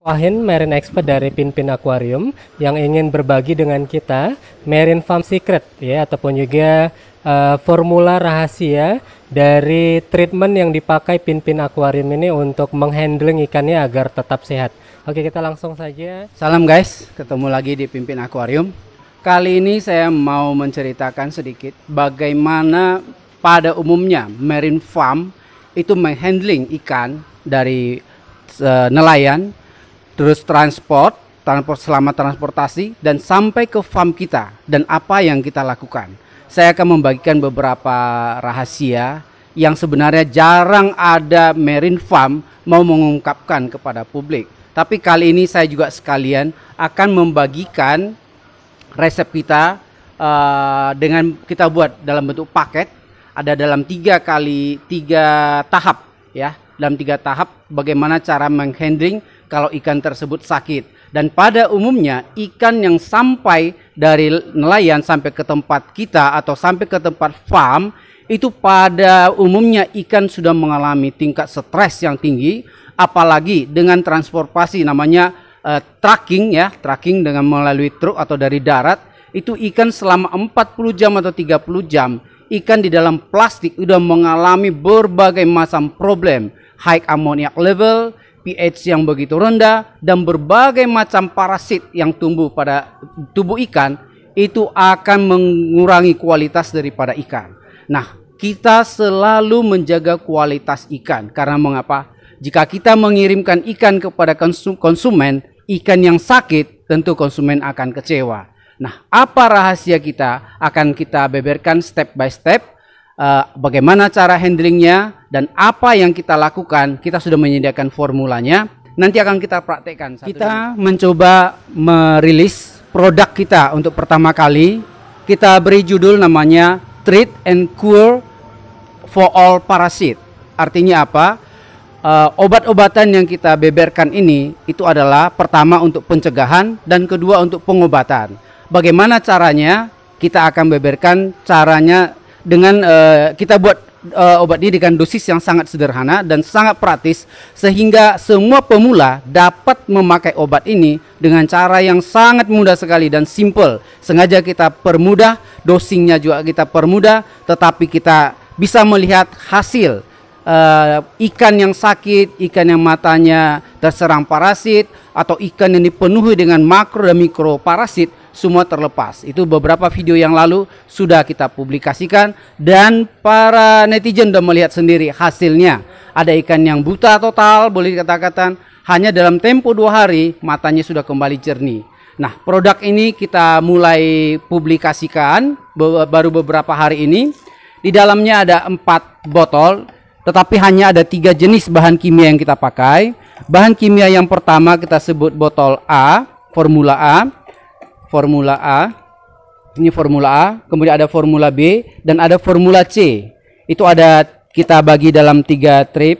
Wahin Marine Expert dari Pinpin Aquarium yang ingin berbagi dengan kita Marine Farm Secret ya ataupun juga uh, formula rahasia dari treatment yang dipakai Pinpin Aquarium ini untuk menghandling ikannya agar tetap sehat. Oke, kita langsung saja. Salam guys, ketemu lagi di Pimpin Aquarium. Kali ini saya mau menceritakan sedikit bagaimana pada umumnya Marine Farm itu menghandling ikan dari uh, nelayan terus transport, transport selamat transportasi dan sampai ke farm kita dan apa yang kita lakukan. Saya akan membagikan beberapa rahasia yang sebenarnya jarang ada marine farm mau mengungkapkan kepada publik. Tapi kali ini saya juga sekalian akan membagikan resep kita uh, dengan kita buat dalam bentuk paket ada dalam tiga kali tiga tahap ya dalam tiga tahap bagaimana cara menghandling kalau ikan tersebut sakit. Dan pada umumnya ikan yang sampai dari nelayan sampai ke tempat kita atau sampai ke tempat farm itu pada umumnya ikan sudah mengalami tingkat stres yang tinggi apalagi dengan transportasi namanya uh, tracking ya, tracking dengan melalui truk atau dari darat itu ikan selama 40 jam atau 30 jam ikan di dalam plastik sudah mengalami berbagai macam problem high ammonia level, pH yang begitu rendah dan berbagai macam parasit yang tumbuh pada tubuh ikan itu akan mengurangi kualitas daripada ikan. Nah, kita selalu menjaga kualitas ikan karena mengapa? Jika kita mengirimkan ikan kepada konsumen, ikan yang sakit tentu konsumen akan kecewa. Nah, apa rahasia kita akan kita beberkan step by step uh, bagaimana cara handlingnya dan apa yang kita lakukan, kita sudah menyediakan formulanya. Nanti akan kita praktekkan. kita dulu. mencoba merilis produk kita untuk pertama kali. Kita beri judul namanya Treat and Cure for All Parasit. Artinya apa? Uh, obat-obatan yang kita beberkan ini itu adalah pertama untuk pencegahan dan kedua untuk pengobatan. Bagaimana caranya? Kita akan beberkan caranya dengan uh, kita buat uh, obat ini dengan dosis yang sangat sederhana dan sangat praktis sehingga semua pemula dapat memakai obat ini dengan cara yang sangat mudah sekali dan simple. Sengaja kita permudah, dosingnya juga kita permudah, tetapi kita bisa melihat hasil uh, ikan yang sakit, ikan yang matanya terserang parasit atau ikan yang dipenuhi dengan makro dan mikro parasit semua terlepas. Itu beberapa video yang lalu sudah kita publikasikan dan para netizen sudah melihat sendiri hasilnya. Ada ikan yang buta total, boleh dikatakan hanya dalam tempo dua hari matanya sudah kembali jernih. Nah, produk ini kita mulai publikasikan baru beberapa hari ini. Di dalamnya ada empat botol, tetapi hanya ada tiga jenis bahan kimia yang kita pakai. Bahan kimia yang pertama kita sebut botol A, formula A formula A, ini formula A, kemudian ada formula B, dan ada formula C. Itu ada kita bagi dalam tiga trip.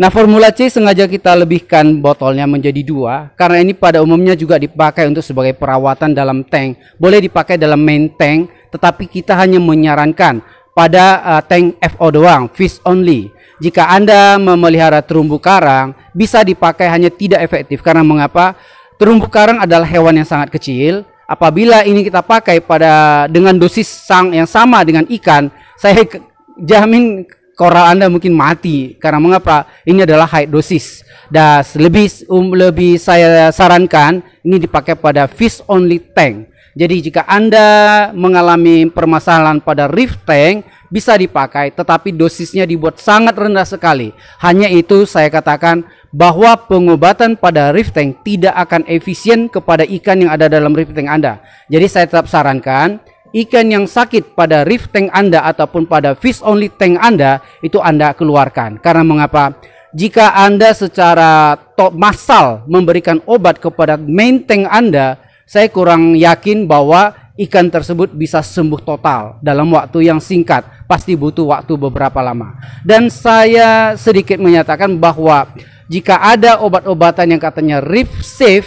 Nah, formula C sengaja kita lebihkan botolnya menjadi dua, karena ini pada umumnya juga dipakai untuk sebagai perawatan dalam tank. Boleh dipakai dalam main tank, tetapi kita hanya menyarankan pada uh, tank FO doang, fish only. Jika Anda memelihara terumbu karang, bisa dipakai hanya tidak efektif karena mengapa? Terumbu karang adalah hewan yang sangat kecil, apabila ini kita pakai pada dengan dosis sang yang sama dengan ikan, saya jamin koral Anda mungkin mati. Karena mengapa? Ini adalah high dosis. Dan lebih um, lebih saya sarankan ini dipakai pada fish only tank. Jadi jika Anda mengalami permasalahan pada reef tank bisa dipakai tetapi dosisnya dibuat sangat rendah sekali. Hanya itu saya katakan bahwa pengobatan pada reef tank tidak akan efisien kepada ikan yang ada dalam reef tank Anda. Jadi saya tetap sarankan ikan yang sakit pada reef tank Anda ataupun pada fish only tank Anda itu Anda keluarkan. Karena mengapa? Jika Anda secara top massal memberikan obat kepada main tank Anda, saya kurang yakin bahwa ikan tersebut bisa sembuh total dalam waktu yang singkat. Pasti butuh waktu beberapa lama. Dan saya sedikit menyatakan bahwa jika ada obat-obatan yang katanya reef safe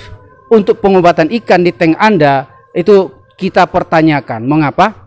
untuk pengobatan ikan di tank Anda, itu kita pertanyakan. Mengapa?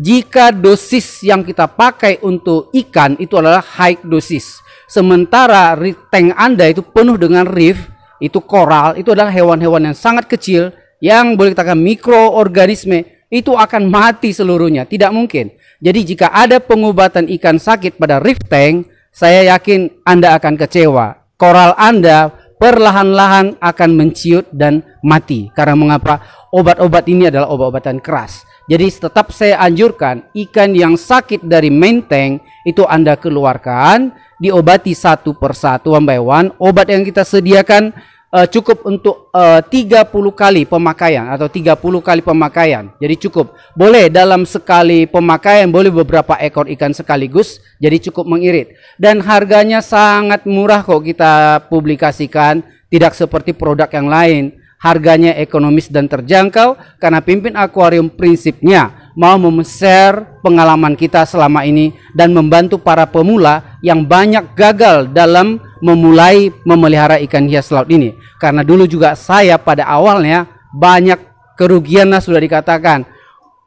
Jika dosis yang kita pakai untuk ikan itu adalah high dosis, sementara tank Anda itu penuh dengan reef, itu koral, itu adalah hewan-hewan yang sangat kecil yang boleh katakan mikroorganisme itu akan mati seluruhnya, tidak mungkin. Jadi jika ada pengobatan ikan sakit pada reef tank, saya yakin Anda akan kecewa. Koral Anda perlahan-lahan akan menciut dan mati. Karena mengapa? Obat-obat ini adalah obat-obatan keras. Jadi tetap saya anjurkan ikan yang sakit dari menteng itu Anda keluarkan, diobati satu persatu one by one. Obat yang kita sediakan uh, cukup untuk eh, uh, 30 kali pemakaian atau 30 kali pemakaian. Jadi cukup. Boleh dalam sekali pemakaian boleh beberapa ekor ikan sekaligus, jadi cukup mengirit. Dan harganya sangat murah kok kita publikasikan, tidak seperti produk yang lain. Harganya ekonomis dan terjangkau karena pimpin akuarium prinsipnya mau memeser pengalaman kita selama ini dan membantu para pemula yang banyak gagal dalam memulai memelihara ikan hias laut ini. Karena dulu juga saya pada awalnya banyak kerugian lah sudah dikatakan.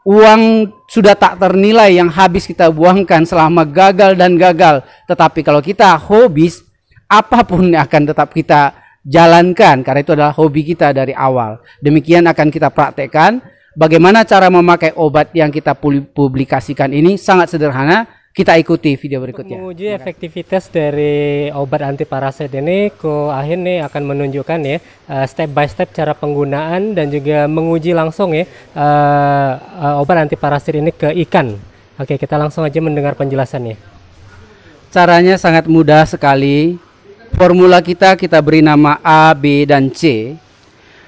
Uang sudah tak ternilai yang habis kita buangkan selama gagal dan gagal. Tetapi kalau kita hobis, apapun akan tetap kita jalankan. Karena itu adalah hobi kita dari awal. Demikian akan kita praktekkan. Bagaimana cara memakai obat yang kita publikasikan ini sangat sederhana kita ikuti video berikutnya. Menguji efektivitas dari obat anti parasit ini, Ko Ahin nih akan menunjukkan ya eh, step by step cara penggunaan dan juga menguji langsung ya uh, obat anti parasit ini ke ikan. Oke, kita langsung aja mendengar penjelasannya. Caranya sangat mudah sekali. Formula kita kita beri nama A, B, dan C.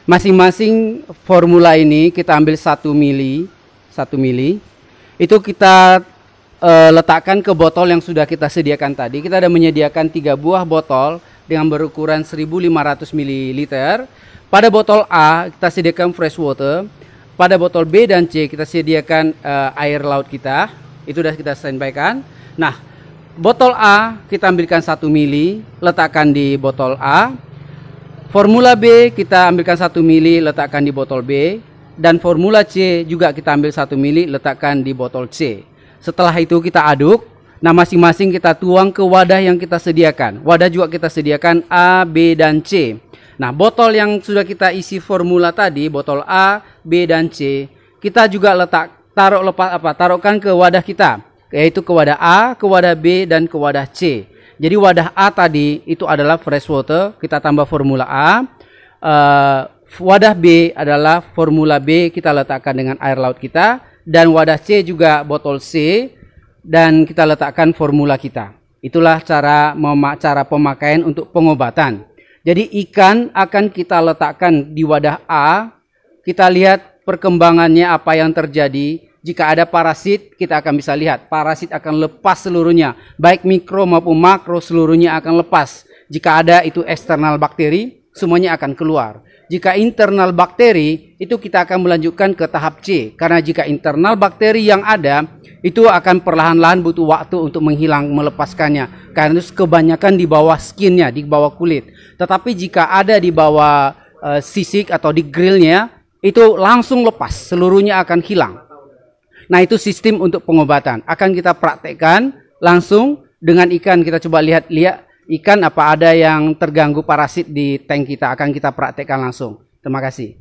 Masing-masing formula ini kita ambil satu mili, satu mili. Itu kita uh, letakkan ke botol yang sudah kita sediakan tadi. Kita ada menyediakan tiga buah botol dengan berukuran 1500 ml. Pada botol A kita sediakan fresh water. Pada botol B dan C kita sediakan uh, air laut kita. Itu sudah kita standby Nah, botol A kita ambilkan 1 mili, letakkan di botol A. Formula B kita ambilkan 1 mili, letakkan di botol B. Dan formula C juga kita ambil 1 mili, letakkan di botol C. Setelah itu kita aduk. Nah, masing-masing kita tuang ke wadah yang kita sediakan. Wadah juga kita sediakan A, B, dan C. Nah, botol yang sudah kita isi formula tadi, botol A, B, dan C, kita juga letak taruh lepas apa? Taruhkan ke wadah kita, yaitu ke wadah A, ke wadah B, dan ke wadah C. Jadi wadah A tadi itu adalah fresh water, kita tambah formula A. Uh, wadah B adalah formula B kita letakkan dengan air laut kita dan wadah C juga botol C dan kita letakkan formula kita. Itulah cara memak cara pemakaian untuk pengobatan. Jadi ikan akan kita letakkan di wadah A. Kita lihat perkembangannya apa yang terjadi. Jika ada parasit, kita akan bisa lihat parasit akan lepas seluruhnya, baik mikro maupun makro seluruhnya akan lepas. Jika ada itu eksternal bakteri, semuanya akan keluar. Jika internal bakteri, itu kita akan melanjutkan ke tahap C. Karena jika internal bakteri yang ada, itu akan perlahan-lahan butuh waktu untuk menghilang, melepaskannya. Karena itu kebanyakan di bawah skinnya, di bawah kulit. Tetapi jika ada di bawah uh, sisik atau di grillnya, itu langsung lepas, seluruhnya akan hilang. Nah itu sistem untuk pengobatan. Akan kita praktekkan langsung dengan ikan kita coba lihat lihat ikan apa ada yang terganggu parasit di tank kita akan kita praktekkan langsung. Terima kasih.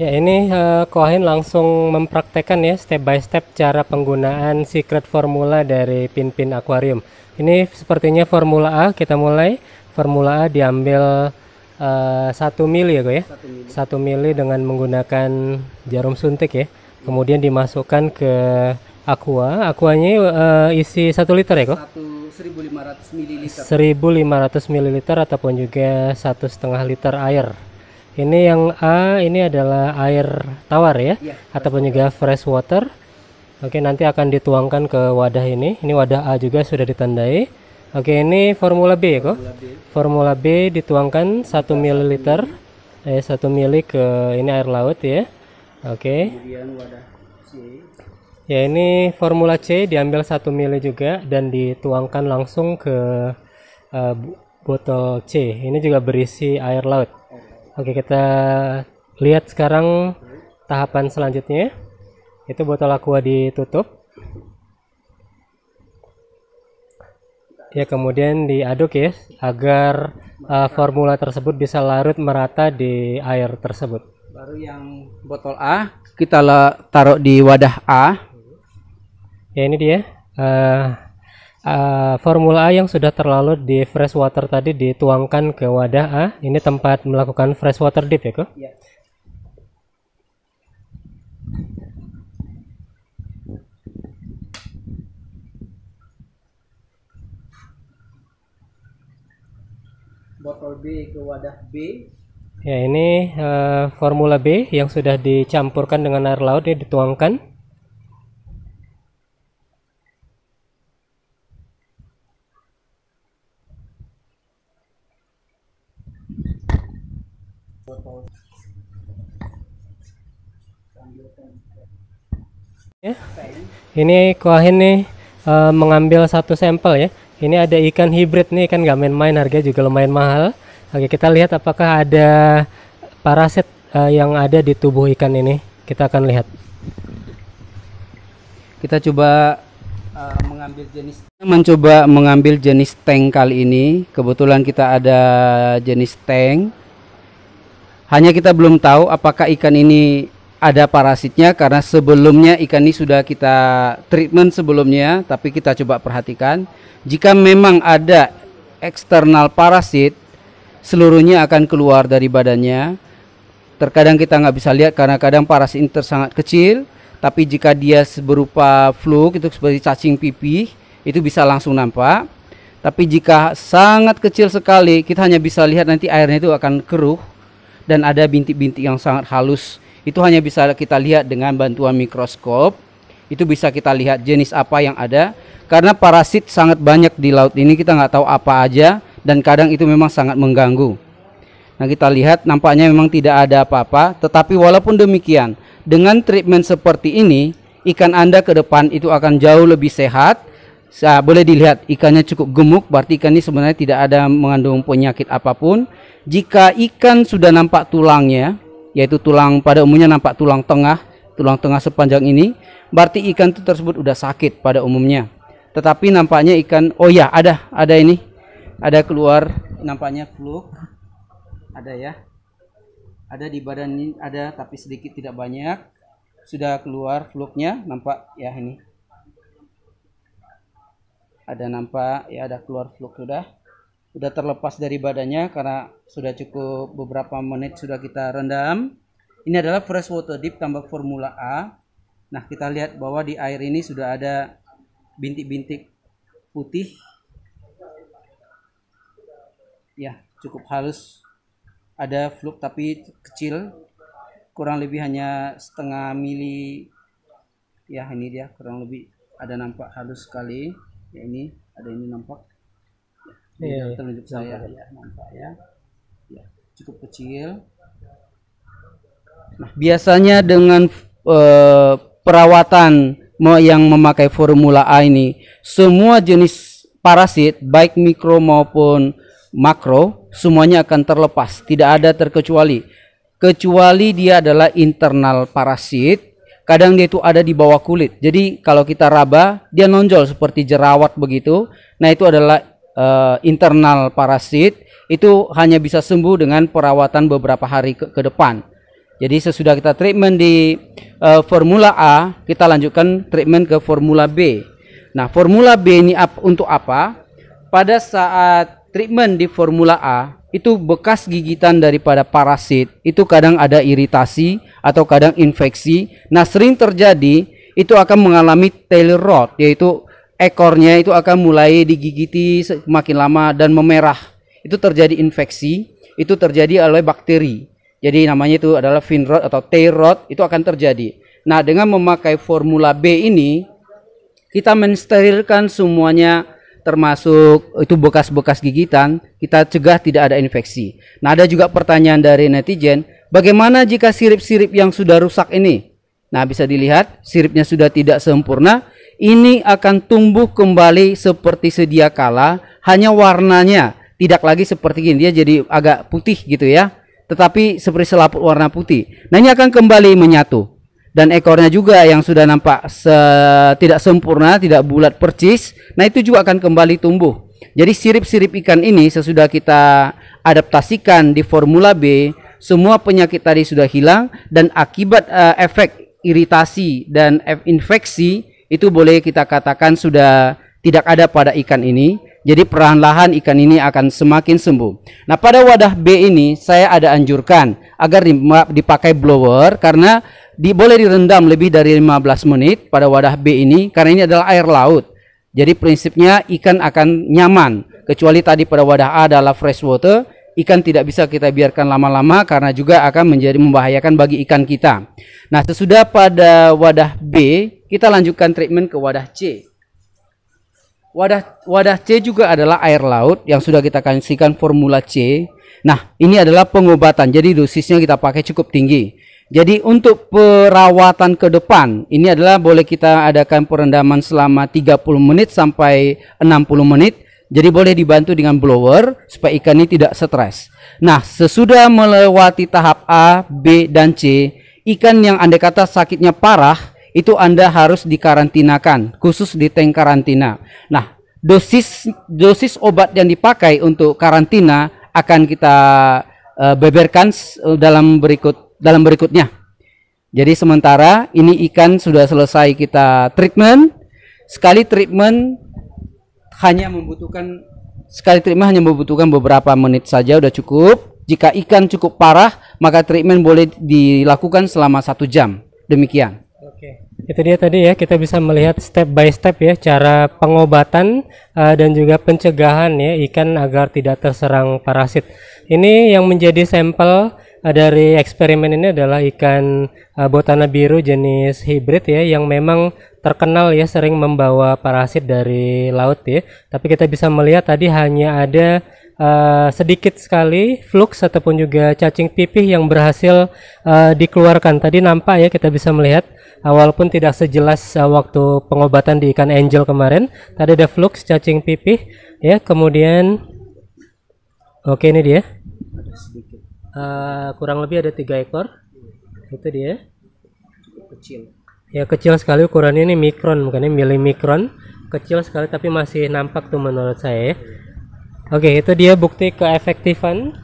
Ya ini uh, eh, Kohen langsung mempraktekkan ya step by step cara penggunaan secret formula dari pin-pin aquarium Ini sepertinya formula A kita mulai. Formula A diambil eh, satu 1 mili ya kok ya. Satu mili. dengan menggunakan jarum suntik ya. Kemudian dimasukkan ke aqua. Aquanya uh, isi satu liter ya kok. 1 1500 ml. 1500 ml ataupun juga satu setengah liter air. Ini yang A ini adalah air tawar ya, ya ataupun juga fresh water. Oke, nanti akan dituangkan ke wadah ini. Ini wadah A juga sudah ditandai. Oke, ini formula B ya kok. Formula B dituangkan 1 ml eh 1 mili ke ini air laut ya. Oke. Ya ini formula C diambil 1 mili juga dan dituangkan langsung ke uh, botol C. Ini juga berisi air laut. Oke, kita lihat sekarang tahapan selanjutnya. Ya. Itu botol aqua ditutup. Ya, kemudian diaduk ya agar uh, formula tersebut bisa larut merata di air tersebut. Baru yang botol A kita taruh di wadah A ya ini dia uh, uh, formula A yang sudah terlalu di fresh water tadi dituangkan ke wadah A ini tempat melakukan fresh water dip ya kok ya. botol B ke wadah B ya ini uh, formula B yang sudah dicampurkan dengan air laut ini dituangkan Ya, ini kuahin nih e, mengambil satu sampel ya. Ini ada ikan hibrid nih, ikan gak main-main, harga juga lumayan mahal. Oke, kita lihat apakah ada parasit e, yang ada di tubuh ikan ini. Kita akan lihat. Kita coba eh, mengambil jenis mencoba mengambil jenis tank kali ini. Kebetulan kita ada jenis tank hanya kita belum tahu apakah ikan ini ada parasitnya karena sebelumnya ikan ini sudah kita treatment sebelumnya, tapi kita coba perhatikan. Jika memang ada eksternal parasit, seluruhnya akan keluar dari badannya. Terkadang kita nggak bisa lihat karena kadang parasit ini sangat kecil, tapi jika dia berupa flu itu seperti cacing pipih, itu bisa langsung nampak. Tapi jika sangat kecil sekali, kita hanya bisa lihat nanti airnya itu akan keruh dan ada bintik-bintik yang sangat halus. Itu hanya bisa kita lihat dengan bantuan mikroskop. Itu bisa kita lihat jenis apa yang ada. Karena parasit sangat banyak di laut ini kita nggak tahu apa aja dan kadang itu memang sangat mengganggu. Nah kita lihat nampaknya memang tidak ada apa-apa. Tetapi walaupun demikian dengan treatment seperti ini ikan Anda ke depan itu akan jauh lebih sehat Sa boleh dilihat ikannya cukup gemuk, berarti ikan ini sebenarnya tidak ada mengandung penyakit apapun. Jika ikan sudah nampak tulangnya, yaitu tulang pada umumnya nampak tulang tengah, tulang tengah sepanjang ini, berarti ikan itu tersebut sudah sakit pada umumnya. Tetapi nampaknya ikan, oh ya ada, ada ini, ada keluar, nampaknya fluk, ada ya, ada di badan ini ada tapi sedikit tidak banyak, sudah keluar fluknya, nampak ya ini ada nampak ya ada keluar fluk sudah sudah terlepas dari badannya karena sudah cukup beberapa menit sudah kita rendam ini adalah fresh water dip tambah formula A nah kita lihat bahwa di air ini sudah ada bintik-bintik putih ya cukup halus ada fluk tapi kecil kurang lebih hanya setengah mili ya ini dia kurang lebih ada nampak halus sekali ya ini ada ya, iya. ini nampak ya, ya, saya nampak. ya nampak ya ya cukup kecil nah biasanya dengan uh, perawatan yang memakai formula A ini semua jenis parasit baik mikro maupun makro semuanya akan terlepas tidak ada terkecuali kecuali dia adalah internal parasit kadang dia itu ada di bawah kulit. Jadi kalau kita raba, dia nonjol seperti jerawat begitu. Nah, itu adalah uh, internal parasit. Itu hanya bisa sembuh dengan perawatan beberapa hari ke, ke depan. Jadi sesudah kita treatment di uh, formula A, kita lanjutkan treatment ke formula B. Nah, formula B ini ap, untuk apa? Pada saat treatment di Formula A itu bekas gigitan daripada parasit itu kadang ada iritasi atau kadang infeksi. Nah, sering terjadi itu akan mengalami tail rot yaitu ekornya itu akan mulai digigiti semakin lama dan memerah. Itu terjadi infeksi, itu terjadi oleh bakteri. Jadi namanya itu adalah fin rot atau tail rot itu akan terjadi. Nah, dengan memakai formula B ini kita mensterilkan semuanya termasuk itu bekas-bekas gigitan, kita cegah tidak ada infeksi. Nah, ada juga pertanyaan dari netizen, bagaimana jika sirip-sirip yang sudah rusak ini? Nah, bisa dilihat siripnya sudah tidak sempurna, ini akan tumbuh kembali seperti sedia kala, hanya warnanya tidak lagi seperti ini, dia jadi agak putih gitu ya. Tetapi seperti selaput warna putih. Nah, ini akan kembali menyatu dan ekornya juga yang sudah nampak se tidak sempurna, tidak bulat percis, nah itu juga akan kembali tumbuh. Jadi sirip-sirip ikan ini sesudah kita adaptasikan di formula B, semua penyakit tadi sudah hilang dan akibat uh, efek iritasi dan infeksi itu boleh kita katakan sudah tidak ada pada ikan ini. Jadi perlahan-lahan ikan ini akan semakin sembuh. Nah pada wadah B ini saya ada anjurkan agar dipakai blower karena di, boleh direndam lebih dari 15 menit pada wadah B ini karena ini adalah air laut. Jadi prinsipnya ikan akan nyaman. Kecuali tadi pada wadah A adalah fresh water, ikan tidak bisa kita biarkan lama-lama karena juga akan menjadi membahayakan bagi ikan kita. Nah, sesudah pada wadah B, kita lanjutkan treatment ke wadah C. Wadah wadah C juga adalah air laut yang sudah kita kasihkan formula C. Nah, ini adalah pengobatan. Jadi dosisnya kita pakai cukup tinggi. Jadi untuk perawatan ke depan ini adalah boleh kita adakan perendaman selama 30 menit sampai 60 menit. Jadi boleh dibantu dengan blower supaya ikan ini tidak stres. Nah, sesudah melewati tahap A, B, dan C, ikan yang anda kata sakitnya parah itu Anda harus dikarantinakan, khusus di tank karantina. Nah, dosis dosis obat yang dipakai untuk karantina akan kita uh, beberkan eh, dalam berikut dalam berikutnya. Jadi sementara ini ikan sudah selesai kita treatment. Sekali treatment hanya membutuhkan sekali treatment hanya membutuhkan beberapa menit saja sudah cukup. Jika ikan cukup parah, maka treatment boleh dilakukan selama satu jam. Demikian. Oke, itu dia tadi ya kita bisa melihat step by step ya cara pengobatan uh, dan juga pencegahan ya ikan agar tidak terserang parasit. Ini yang menjadi sampel Eh, dari eksperimen ini adalah ikan uh, botana biru jenis hibrid ya yang memang terkenal ya sering membawa parasit dari laut ya. Tapi kita bisa melihat tadi hanya ada uh, sedikit sekali flux ataupun juga cacing pipih yang berhasil uh, dikeluarkan. Tadi nampak ya kita bisa melihat uh, walaupun tidak sejelas uh, waktu pengobatan di ikan angel kemarin, tadi ada flux cacing pipih ya. Kemudian oke ini dia uh, kurang lebih ada tiga ekor itu dia kecil ya kecil sekali ukurannya ini mikron mili milimikron kecil sekali tapi masih nampak tuh menurut saya ya. oke itu dia bukti keefektifan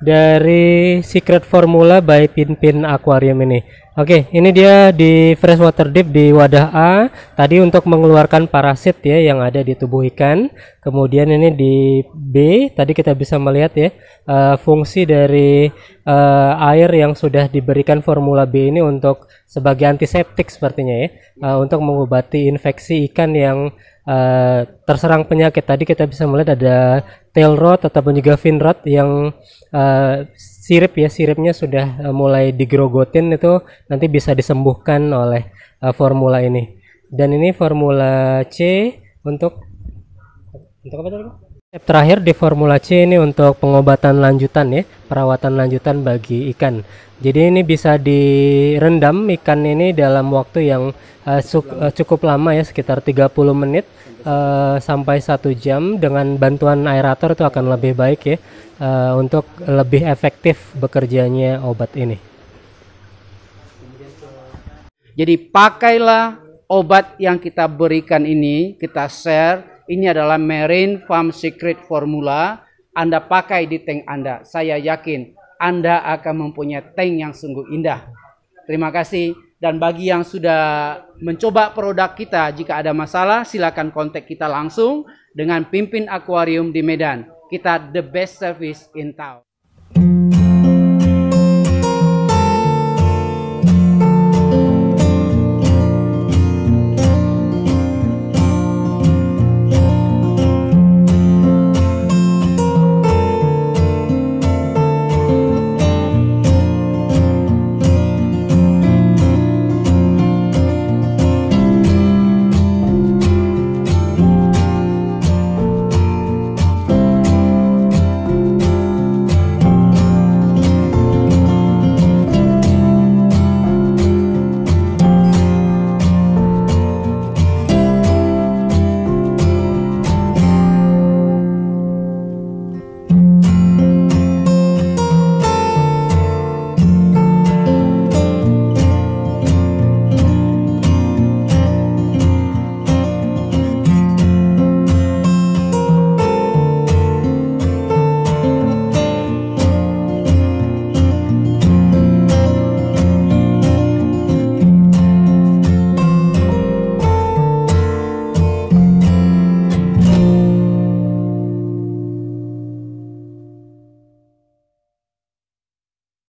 dari Secret Formula by Pinpin Aquarium ini. Oke, okay, ini dia di freshwater deep di wadah A. Tadi untuk mengeluarkan parasit ya yang ada di tubuh ikan. Kemudian ini di B, tadi kita bisa melihat ya uh, fungsi dari uh, air yang sudah diberikan formula B ini untuk sebagai antiseptik sepertinya ya, uh, untuk mengobati infeksi ikan yang Eh, terserang penyakit. Tadi kita bisa melihat ada tail rot ataupun juga fin rot yang uh, sirip ya siripnya sudah uh, mulai digrogotin itu nanti bisa disembuhkan oleh uh, formula ini. Dan ini formula C untuk untuk apa tadi? Step terakhir di formula C ini untuk pengobatan lanjutan ya, perawatan lanjutan bagi ikan. Jadi ini bisa direndam ikan ini dalam waktu yang uh, cukup lama ya sekitar 30 menit uh, sampai satu jam dengan bantuan aerator itu akan lebih baik ya uh, untuk lebih efektif bekerjanya obat ini. Jadi pakailah obat yang kita berikan ini, kita share. Ini adalah Marine Farm Secret Formula. Anda pakai di tank Anda. Saya yakin anda akan mempunyai tank yang sungguh indah. Terima kasih. Dan bagi yang sudah mencoba produk kita, jika ada masalah silakan kontak kita langsung dengan pimpin akuarium di Medan. Kita the best service in town.